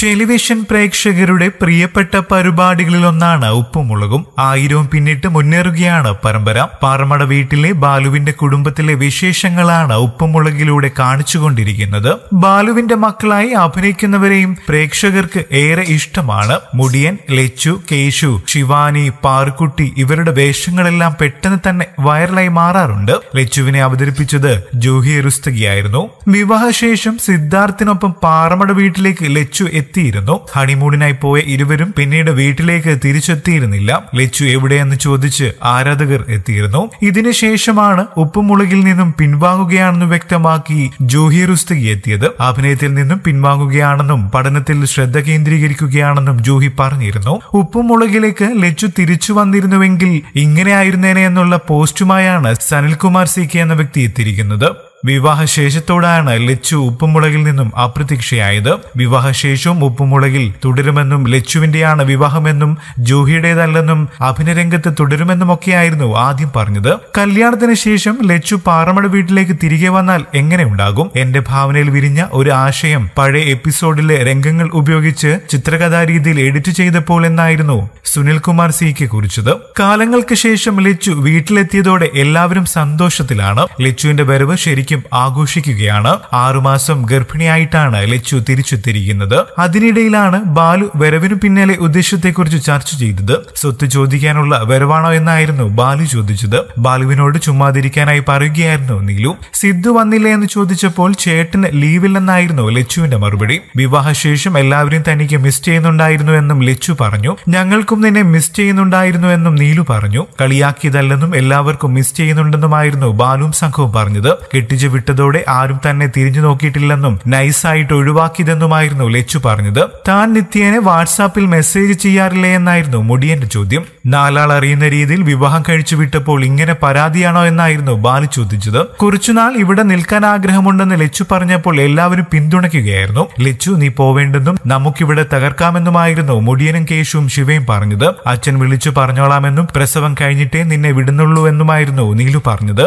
television പ്രേക്ഷകരുടെ പ്രിയപ്പെട്ട പരിപാടികളിലൊന്നാണ് ഉപ്പുമുളകും ആയിരവും പിന്നിട്ട് മുന്നേറുകയാണ് പരമ്പര പാറമട വീട്ടിലെ ബാലുവിന്റെ കുടുംബത്തിലെ വിശേഷങ്ങളാണ് ഉപ്പുമുളകിലൂടെ കാണിച്ചുകൊണ്ടിരിക്കുന്നത് ബാലുവിന്റെ മക്കളായി അഭിനയിക്കുന്നവരെയും പ്രേക്ഷകർക്ക് ഏറെ ഇഷ്ടമാണ് മുടിയൻ ലച്ചു കേശു ശിവാനി പാർക്കുട്ടി ഇവരുടെ വേഷങ്ങളെല്ലാം പെട്ടെന്ന് തന്നെ വൈറലായി മാറാറുണ്ട് ലച്ചുവിനെ അവതരിപ്പിച്ചത് ജൂഹി റുസ്തകിയായിരുന്നു വിവാഹശേഷം സിദ്ധാർത്ഥിനൊപ്പം പാറമട വീട്ടിലേക്ക് ലച്ചു എത്തിയിരുന്നു ഹണിമൂണിനായി പോയ ഇരുവരും പിന്നീട് വീട്ടിലേക്ക് തിരിച്ചെത്തിയിരുന്നില്ല ലച്ചു എവിടെയെന്ന് ചോദിച്ച് ആരാധകർ എത്തിയിരുന്നു ഇതിനുശേഷമാണ് ഉപ്പുമുളകിൽ നിന്നും പിൻവാങ്ങുകയാണെന്ന് വ്യക്തമാക്കി ജൂഹി റുസ്തഗി എത്തിയത് അഭിനയത്തിൽ നിന്നും പിൻവാങ്ങുകയാണെന്നും പഠനത്തിൽ ശ്രദ്ധ കേന്ദ്രീകരിക്കുകയാണെന്നും ജൂഹി പറഞ്ഞിരുന്നു ഉപ്പുമുളകിലേക്ക് ലച്ചു തിരിച്ചു വന്നിരുന്നുവെങ്കിൽ ഇങ്ങനെയായിരുന്നേനെ എന്നുള്ള പോസ്റ്റുമായാണ് സനിൽകുമാർ സി കെ എന്ന വ്യക്തി എത്തിയിരിക്കുന്നത് വിവാഹശേഷത്തോടാണ് ലച്ചു ഉപ്പുമുളകിൽ നിന്നും അപ്രത്യക്ഷയായത് വിവാഹശേഷവും ഉപ്പുമുളകിൽ തുടരുമെന്നും ലച്ചുവിന്റെയാണ് വിവാഹമെന്നും ജൂഹിയുടേതല്ലെന്നും അഭിനയരംഗത്ത് ഒക്കെയായിരുന്നു ആദ്യം പറഞ്ഞത് കല്യാണത്തിന് ശേഷം ലച്ചു പാറമട വീട്ടിലേക്ക് തിരികെ വന്നാൽ എങ്ങനെ ഉണ്ടാകും എന്റെ ഭാവനയിൽ വിരിഞ്ഞ ഒരു ആശയം പഴയ എപ്പിസോഡിലെ രംഗങ്ങൾ ഉപയോഗിച്ച് ചിത്രകഥാ രീതിയിൽ എഡിറ്റ് ചെയ്തപ്പോൾ എന്നായിരുന്നു സുനിൽകുമാർ സിക്ക് കുറിച്ചത് കാലങ്ങൾക്ക് ശേഷം ലച്ചു വീട്ടിലെത്തിയതോടെ എല്ലാവരും സന്തോഷത്തിലാണ് ലച്ചുവിന്റെ വരവ് ശരിക്കും ശരിക്കും ആഘോഷിക്കുകയാണ് ആറുമാസം ഗർഭിണിയായിട്ടാണ് ലച്ചു തിരിച്ചെത്തിയിരിക്കുന്നത് അതിനിടയിലാണ് ബാലു വരവിനു പിന്നാലെ ഉദ്ദേശത്തെക്കുറിച്ച് ചർച്ച ചെയ്തത് സ്വത്ത് ചോദിക്കാനുള്ള വരവാണോ എന്നായിരുന്നു ബാലു ചോദിച്ചത് ബാലുവിനോട് ചുമ്മാതിരിക്കാനായി പറയുകയായിരുന്നു നീലു സിദ്ധു വന്നില്ല എന്ന് ചോദിച്ചപ്പോൾ ചേട്ടന് ലീവില്ലെന്നായിരുന്നു ലച്ചുവിന്റെ മറുപടി വിവാഹശേഷം എല്ലാവരും തനിക്ക് മിസ് ചെയ്യുന്നുണ്ടായിരുന്നു എന്നും ലച്ചു പറഞ്ഞു ഞങ്ങൾക്കും നിന്നെ മിസ് ചെയ്യുന്നുണ്ടായിരുന്നു എന്നും നീലു പറഞ്ഞു കളിയാക്കിയതല്ലെന്നും എല്ലാവർക്കും മിസ് ചെയ്യുന്നുണ്ടെന്നുമായിരുന്നു ബാലും സംഘവും പറഞ്ഞത് കെട്ടി തിരിച്ചു വിട്ടതോടെ ആരും തന്നെ തിരിഞ്ഞു നോക്കിയിട്ടില്ലെന്നും നൈസായിട്ട് ഒഴിവാക്കിയതെന്നുമായിരുന്നു ലച്ചു പറഞ്ഞത് താൻ നിത്യേനെ വാട്സാപ്പിൽ മെസ്സേജ് ചെയ്യാറില്ലേ എന്നായിരുന്നു മുടിയന്റെ ചോദ്യം നാലാൾ അറിയുന്ന രീതിയിൽ വിവാഹം കഴിച്ചു വിട്ടപ്പോൾ ഇങ്ങനെ പരാതിയാണോ എന്നായിരുന്നു ബാലു ചോദിച്ചത് കുറച്ചുനാൾ ഇവിടെ നിൽക്കാൻ ആഗ്രഹമുണ്ടെന്ന് ലച്ചു പറഞ്ഞപ്പോൾ എല്ലാവരും പിന്തുണയ്ക്കുകയായിരുന്നു ലച്ചു നീ പോവേണ്ടെന്നും നമുക്കിവിടെ തകർക്കാമെന്നുമായിരുന്നു മുടിയനും കേശുവും ശിവയും പറഞ്ഞത് അച്ഛൻ വിളിച്ചു പറഞ്ഞോളാമെന്നും പ്രസവം കഴിഞ്ഞിട്ടേ നിന്നെ വിടുന്നുള്ളൂ എന്നുമായിരുന്നു നീലു പറഞ്ഞത്